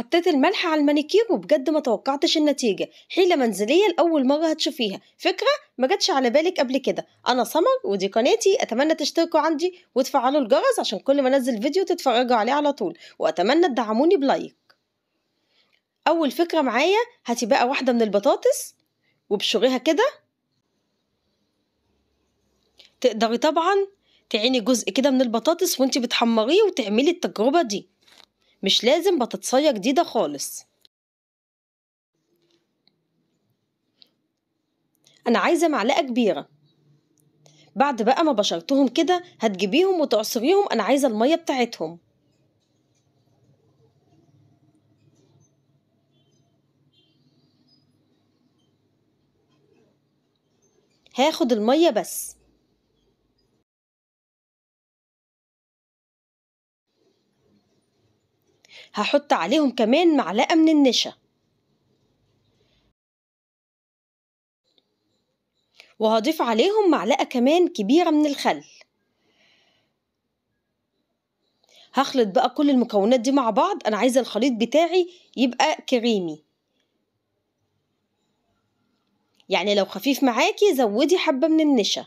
حطيت الملح على المانيكير وبجد ما توقعتش النتيجة حيلة منزلية لأول مرة هتشوفيها فكرة ما جاتش على بالك قبل كده أنا سمر ودي قناتي أتمنى تشتركوا عندي وتفعلوا الجرس عشان كل ما أنزل فيديو تتفرجوا عليه على طول وأتمنى تدعموني بلايك أول فكرة معايا هاتي بقى واحدة من البطاطس وبشريها كده تقدري طبعا تعيني جزء كده من البطاطس وانت بتحمريه وتعملي التجربة دي مش لازم بطاطسية جديدة خالص أنا عايزة معلقة كبيرة بعد بقى ما بشرتهم كده هتجيبيهم وتعصريهم أنا عايزة المية بتاعتهم هاخد المية بس هحط عليهم كمان معلقة من النشا وهضيف عليهم معلقة كمان كبيرة من الخل هخلط بقى كل المكونات دي مع بعض انا عايزة الخليط بتاعي يبقى كريمي يعني لو خفيف معاكي زودي حبة من النشا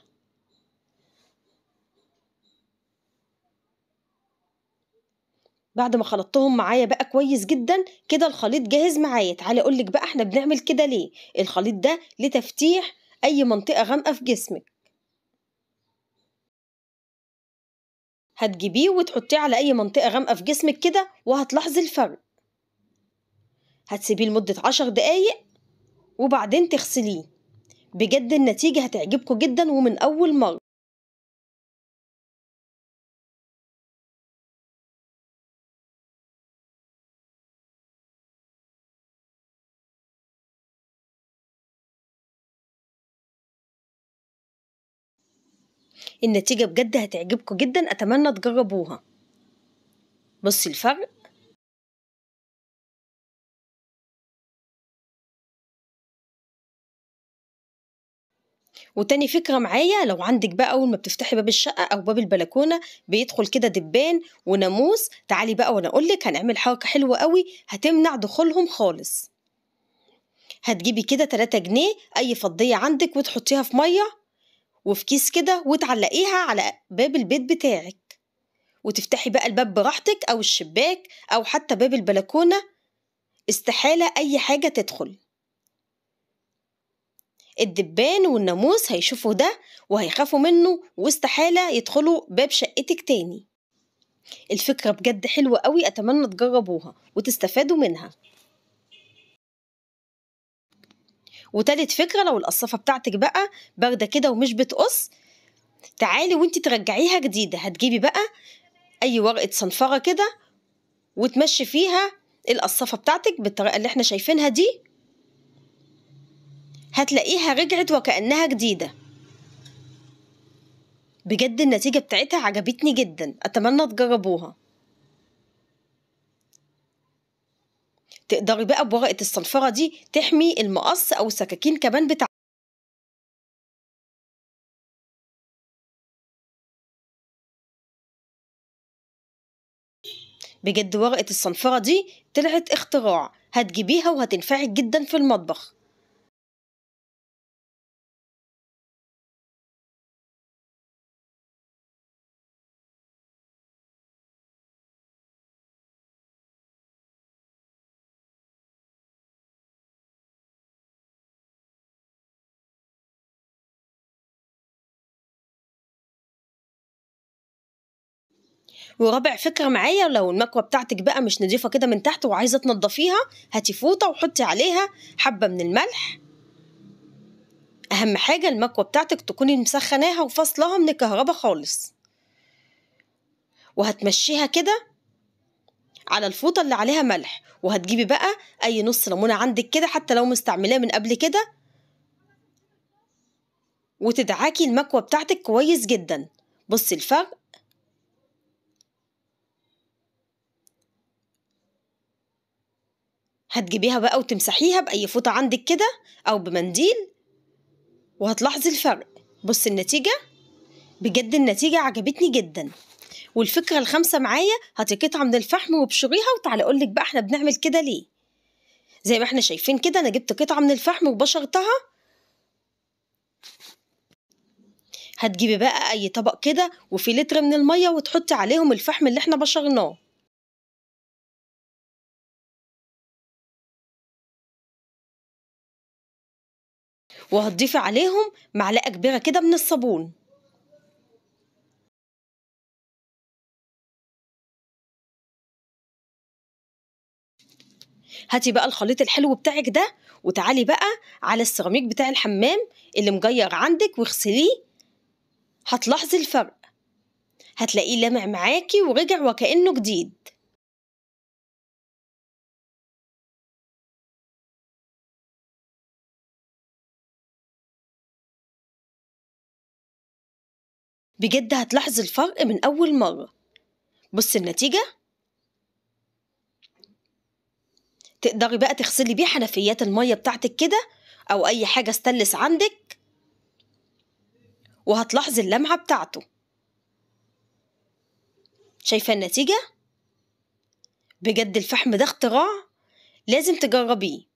بعد ما خلطتهم معايا بقى كويس جدا كده الخليط جاهز معايا تعالي اقولك بقى احنا بنعمل كده ليه الخليط ده لتفتيح اي منطقه غامقه في جسمك هتجيبيه وتحطيه على اي منطقه غامقه في جسمك كده وهتلاحظي الفرق هتسيبيه لمده عشر دقايق وبعدين تغسليه بجد النتيجه هتعجبكم جدا ومن اول مره النتيجة بجد هتعجبكم جدا أتمنى تجربوها بصي الفرق وتاني فكرة معايا لو عندك بقى أول ما بتفتحي باب الشقة أو باب البلكونة بيدخل كده دبان وناموس تعالي بقى وأنا أقولك هنعمل حركة حلوة قوي هتمنع دخولهم خالص هتجيبي كده 3 جنيه أي فضية عندك وتحطيها في مية وفي كيس كده وتعلقيها على باب البيت بتاعك وتفتحي بقى الباب براحتك أو الشباك أو حتى باب البلكونة استحالة أي حاجة تدخل الدبان والناموس هيشوفوا ده وهيخافوا منه واستحالة يدخلوا باب شقتك تاني الفكرة بجد حلوة قوي أتمنى تجربوها وتستفادوا منها وتالت فكره لو القصافه بتاعتك بقى بارده كده ومش بتقص تعالي وانت ترجعيها جديده هتجيبي بقى اي ورقه صنفره كده وتمشي فيها القصافه بتاعتك بالطريقه اللي احنا شايفينها دي هتلاقيها رجعت وكانها جديده بجد النتيجه بتاعتها عجبتني جدا اتمنى تجربوها تقدري بقى بورقة الصنفرة دي تحمي المقص أو السكاكين كمان بتاع بجد ورقة الصنفرة دي طلعت اختراع هتجيبيها وهتنفعك جدا في المطبخ ورابع فكره معايا لو المكوه بتاعتك بقى مش نظيفه كده من تحت وعايزه تنضفيها هاتي فوطه وحطي عليها حبه من الملح اهم حاجه المكوه بتاعتك تكوني مسخناها وفصلها من الكهرباء خالص وهتمشيها كده على الفوطه اللي عليها ملح وهتجيبي بقى اي نص ليمونه عندك كده حتى لو مستعملاه من قبل كده وتدعكي المكوه بتاعتك كويس جدا بصي الفرق هتجيبيها بقى وتمسحيها بأي فوطة عندك كده أو بمنديل وهتلاحظي الفرق بصي النتيجة بجد النتيجة عجبتني جدا والفكرة الخامسة معايا هتقطع من الفحم وبشريها وتعالى أقولك بقى احنا بنعمل كده ليه زي ما احنا شايفين كده أنا جبت قطعة من الفحم وبشرتها هتجيبي بقى أي طبق كده وفي لتر من المية وتحطي عليهم الفحم اللي احنا بشرناه وهتضيفي عليهم معلقة كبيرة كده من الصابون هاتي بقى الخليط الحلو بتاعك ده وتعالي بقى على السيراميك بتاع الحمام اللي مجير عندك واغسليه هتلاحظي الفرق هتلاقيه لامع معاكي ورجع وكأنه جديد بجد هتلاحظ الفرق من أول مرة بص النتيجة تقدري بقى تغسلي بيه حنفيات المية بتاعتك كده أو أي حاجة استلس عندك وهتلاحظي اللمعة بتاعته شايفة النتيجة؟ بجد الفحم ده اختراع لازم تجربيه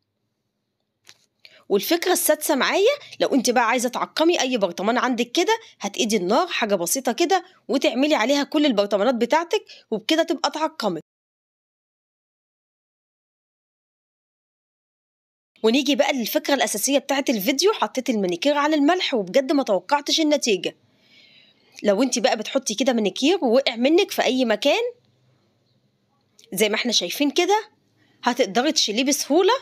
والفكره السادسه معايا لو انت بقى عايزه تعقمي اي برطمان عندك كده هتأيدي النار حاجه بسيطه كده وتعملي عليها كل البرطمانات بتاعتك وبكده تبقى تعقمت ونيجي بقى للفكره الاساسيه بتاعت الفيديو حطيت المانيكير على الملح وبجد ما توقعتش النتيجه لو انت بقى بتحطي كده مانيكير ووقع منك في اي مكان زي ما احنا شايفين كده هتقدري تشيليه بسهوله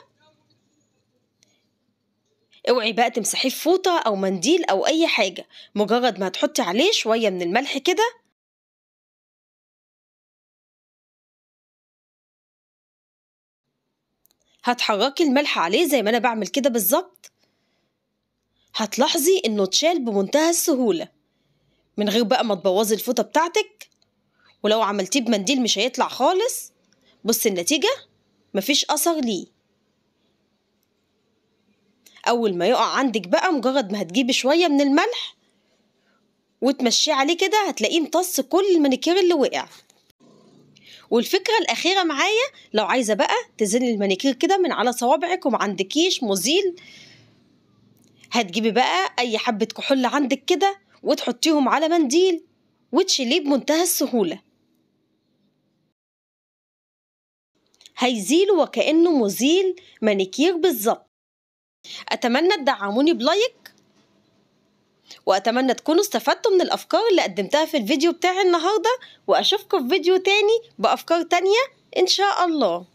اوعي بقى تمسحيه بفوطه او منديل او اي حاجه مجرد ما هتحطي عليه شويه من الملح كده هتحركي الملح عليه زي ما انا بعمل كده بالظبط هتلاحظي انه اتشال بمنتهى السهولة من غير بقى ما تبوظي الفوطة بتاعتك ولو عملتيه بمنديل مش هيطلع خالص بصي النتيجة مفيش أثر ليه اول ما يقع عندك بقى مجرد ما هتجيبي شويه من الملح وتمشيه عليه كده هتلاقيه امتص كل المانيكير اللي وقع والفكره الاخيره معايا لو عايزه بقى تزني المانيكير كده من على صوابعك وما عندكيش مزيل هتجيبي بقى اي حبه كحول عندك كده وتحطيهم على منديل وتشيليه بمنتهى السهوله هيزيل وكأنه مزيل مانيكير بالظبط أتمنى تدعموني بلايك وأتمنى تكونوا استفدتوا من الأفكار اللي قدمتها في الفيديو بتاعي النهاردة وأشوفكم في فيديو تاني بأفكار تانية إن شاء الله